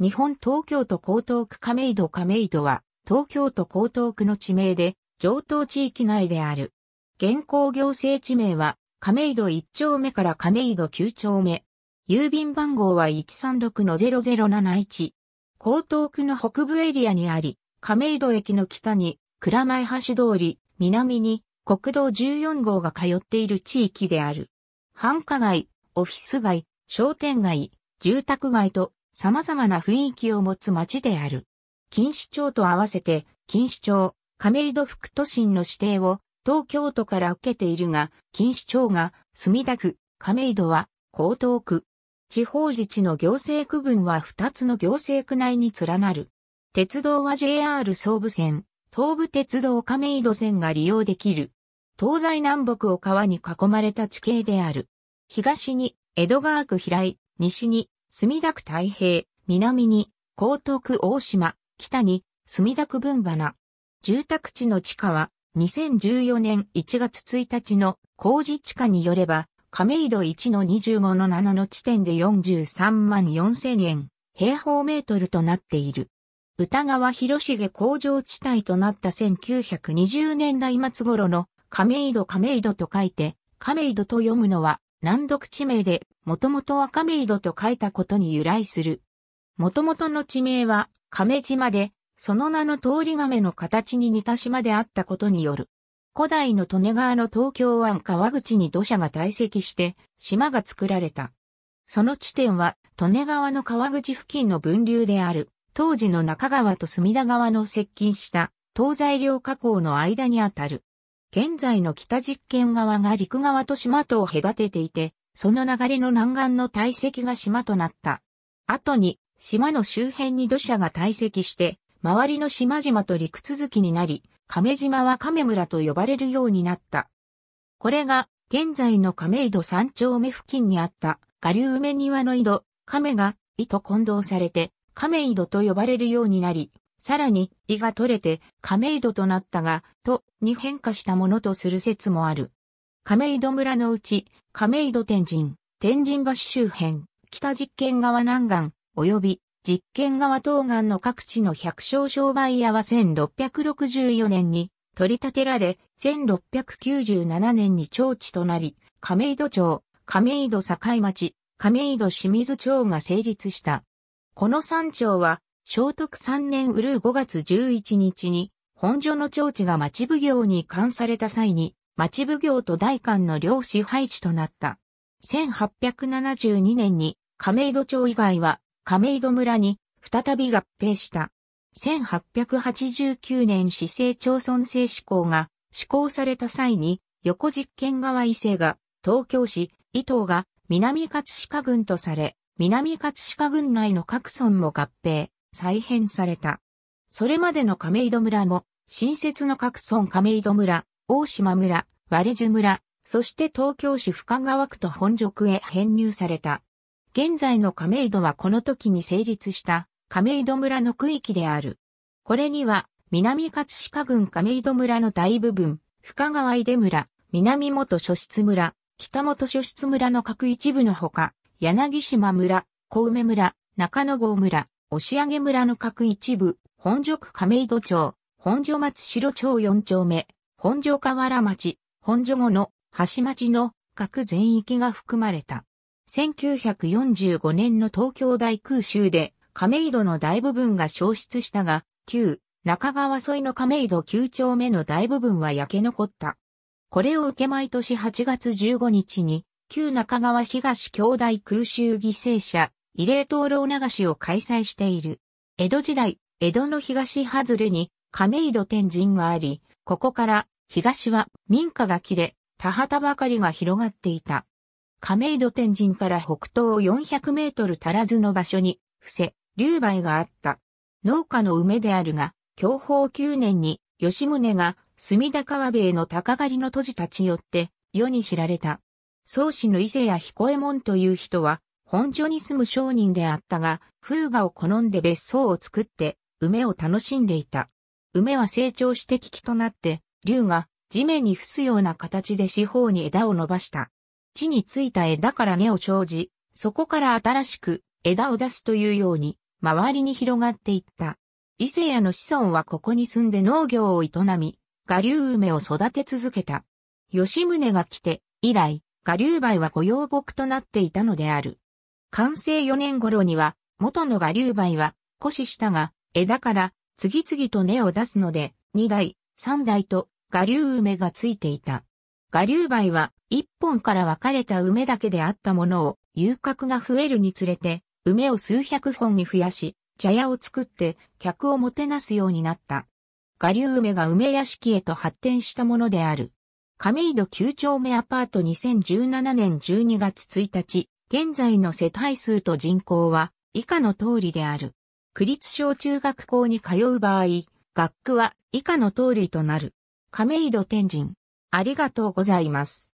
日本東京都江東区亀戸亀戸は、東京都江東区の地名で、上東地域内である。現行行政地名は、亀戸1丁目から亀戸9丁目。郵便番号は136-0071。江東区の北部エリアにあり、亀戸駅の北に、蔵前橋通り、南に、国道14号が通っている地域である。繁華街、オフィス街、商店街、住宅街と様々な雰囲気を持つ町である。錦糸町と合わせて、錦糸町、亀戸副都心の指定を東京都から受けているが、錦糸町が墨田区、亀戸は江東区。地方自治の行政区分は2つの行政区内に連なる。鉄道は JR 総武線、東武鉄道亀戸線が利用できる。東西南北を川に囲まれた地形である。東に江戸川区平井、西に墨田区太平、南に江東区大島、北に墨田区文花。住宅地の地価は2014年1月1日の工事地価によれば、亀戸1の25の7の地点で43万4千円、平方メートルとなっている。歌川広重工場地帯となった1920年代末頃の亀戸亀戸と書いて、亀戸と読むのは難読地名で、もともとは亀戸と書いたことに由来する。もともとの地名は、亀島で、その名の通り亀の形に似た島であったことによる。古代の利根川の東京湾川口に土砂が堆積して、島が作られた。その地点は、利根川の川口付近の分流である、当時の中川と隅田川の接近した、東西両河口の間にあたる。現在の北実験側が陸側と島とを隔てていて、その流れの南岸の堆積が島となった。後に、島の周辺に土砂が堆積して、周りの島々と陸続きになり、亀島は亀村と呼ばれるようになった。これが、現在の亀井戸山頂目付近にあった、下流梅庭の井戸、亀が、井戸混同されて、亀井戸と呼ばれるようになり、さらに、胃が取れて、亀戸となったが、と、に変化したものとする説もある。亀戸村のうち、亀戸天神、天神橋周辺、北実験川南岸、及び、実験川東岸の各地の百姓商売屋は1664年に取り立てられ、1697年に町地となり、亀戸町、亀戸境町、亀戸清水町が成立した。この山町は聖徳三年うる5月11日に、本所の町地が町奉行に関された際に、町奉行と大官の両支配地となった。1872年に亀戸町以外は亀戸村に再び合併した。1889年市政町村制施行が施行された際に、横実験側伊勢が東京市、伊東が南葛飾郡とされ、南葛飾郡内の各村も合併。再編された。それまでの亀戸村も、新設の各村亀戸村、大島村、割寿村、そして東京市深川区と本宿へ編入された。現在の亀戸はこの時に成立した亀戸村の区域である。これには南葛飾郡亀戸村の大部分、深川井出村、南本諸室村、北本諸室村の各一部のほか、柳島村、小梅村、中野郷村、押上村の各一部、本区亀戸町、本所松城町4丁目、本所河原町、本所後の橋町の各全域が含まれた。1945年の東京大空襲で亀戸の大部分が消失したが、旧中川沿いの亀戸9丁目の大部分は焼け残った。これを受け毎年8月15日に、旧中川東兄弟空襲犠牲者慰霊灯籠流しを開催している。江戸時代、江戸の東外れに亀戸天神があり、ここから東は民家が切れ、田畑ばかりが広がっていた。亀戸天神から北東400メートル足らずの場所に、伏せ、竜梅があった。農家の梅であるが、享保9年に、吉宗が隅田川兵衛の鷹狩りの都じたちよって、世に知られた。宗氏の伊勢や彦右衛門という人は、本所に住む商人であったが、風雅を好んで別荘を作って、梅を楽しんでいた。梅は成長して危機となって、竜が地面に伏すような形で四方に枝を伸ばした。地についた枝から根を生じ、そこから新しく枝を出すというように、周りに広がっていった。伊勢屋の子孫はここに住んで農業を営み、我流梅を育て続けた。吉宗が来て、以来、我流梅は御用木となっていたのである。完成4年頃には、元の我流梅は、腰下したが、枝から次々と根を出すので、2代、3代と我流梅がついていた。我流梅は、1本から分かれた梅だけであったものを、遊郭が増えるにつれて、梅を数百本に増やし、茶屋を作って客をもてなすようになった。我流梅が梅屋敷へと発展したものである。亀戸9丁目アパート2017年12月1日、現在の世帯数と人口は以下の通りである。区立小中学校に通う場合、学区は以下の通りとなる。亀戸天神。ありがとうございます。